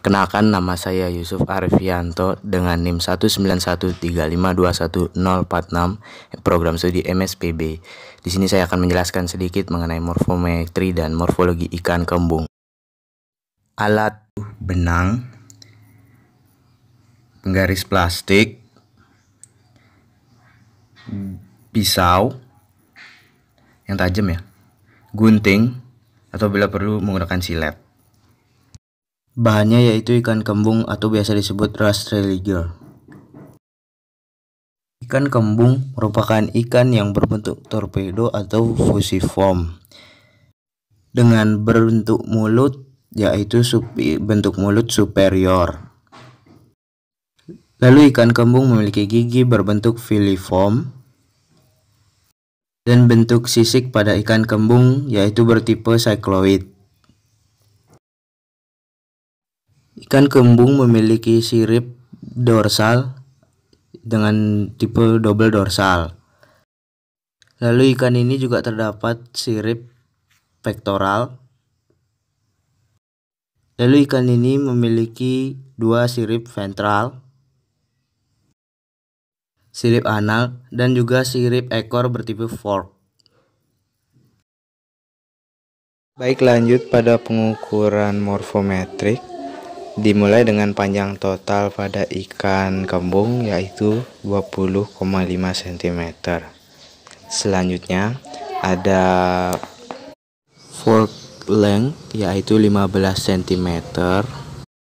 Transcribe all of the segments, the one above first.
Perkenalkan nama saya Yusuf Arifianto dengan NIM 1913521046 program studi MSPB. Di sini saya akan menjelaskan sedikit mengenai morfometri dan morfologi ikan kembung. Alat benang, penggaris plastik, pisau yang tajam ya, gunting atau bila perlu menggunakan silet. Bahannya yaitu ikan kembung atau biasa disebut rastreliger. Ikan kembung merupakan ikan yang berbentuk torpedo atau fusiform dengan berbentuk mulut yaitu supi, bentuk mulut superior. Lalu ikan kembung memiliki gigi berbentuk filiform dan bentuk sisik pada ikan kembung yaitu bertipe cycloid. Ikan kembung memiliki sirip dorsal dengan tipe double dorsal. Lalu ikan ini juga terdapat sirip pektoral. Lalu ikan ini memiliki dua sirip ventral, sirip anal, dan juga sirip ekor bertipe fork. Baik lanjut pada pengukuran morfometrik dimulai dengan panjang total pada ikan kembung yaitu 20,5 cm selanjutnya ada fork length yaitu 15 cm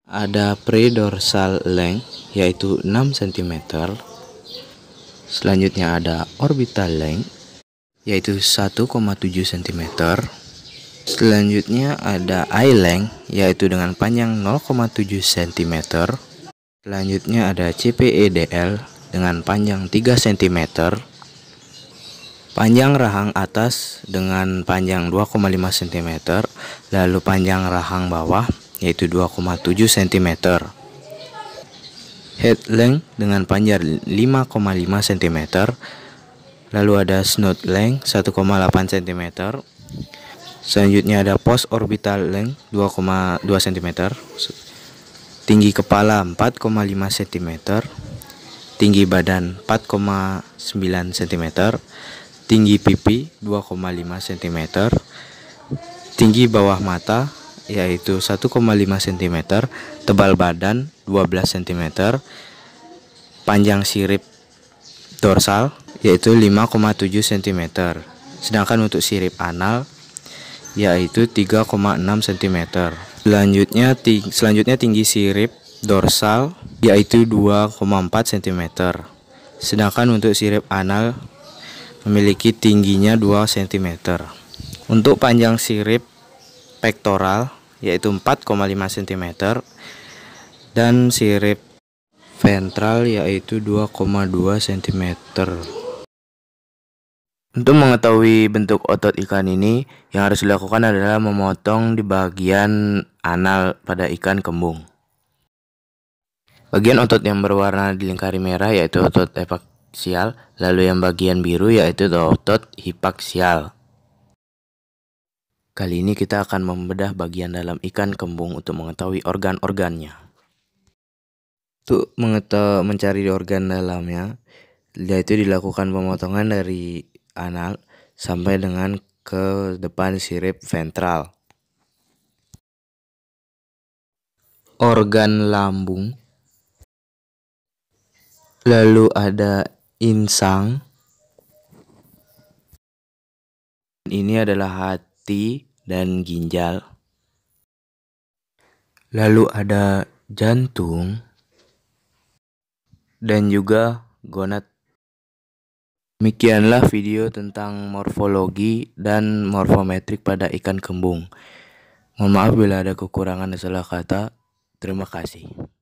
ada predorsal length yaitu 6 cm selanjutnya ada orbital length yaitu 1,7 cm Selanjutnya ada eye length yaitu dengan panjang 0,7 cm. Selanjutnya ada CPEDL dengan panjang 3 cm. Panjang rahang atas dengan panjang 2,5 cm, lalu panjang rahang bawah yaitu 2,7 cm. Head length dengan panjang 5,5 cm. Lalu ada snout length 1,8 cm Selanjutnya ada post orbital length 2,2 cm. Tinggi kepala 4,5 cm. Tinggi badan 4,9 cm. Tinggi pipi 2,5 cm. Tinggi bawah mata yaitu 1,5 cm, tebal badan 12 cm, panjang sirip dorsal yaitu 5,7 cm. Sedangkan untuk sirip anal yaitu 3,6 cm. Selanjutnya ting selanjutnya tinggi sirip dorsal yaitu 2,4 cm. Sedangkan untuk sirip anal memiliki tingginya 2 cm. Untuk panjang sirip pektoral yaitu 4,5 cm dan sirip ventral yaitu 2,2 cm. Untuk mengetahui bentuk otot ikan ini, yang harus dilakukan adalah memotong di bagian anal pada ikan kembung. Bagian otot yang berwarna dilingkari merah yaitu otot epaksial, lalu yang bagian biru yaitu otot hipaksial. Kali ini kita akan membedah bagian dalam ikan kembung untuk mengetahui organ-organnya. Untuk mengetahui mencari organ dalamnya, yaitu dilakukan pemotongan dari anal sampai dengan ke depan sirip ventral. Organ lambung. Lalu ada insang. Ini adalah hati dan ginjal. Lalu ada jantung dan juga gonad Demikianlah video tentang morfologi dan morfometrik pada ikan kembung. Mohon maaf bila ada kekurangan dan salah kata. Terima kasih.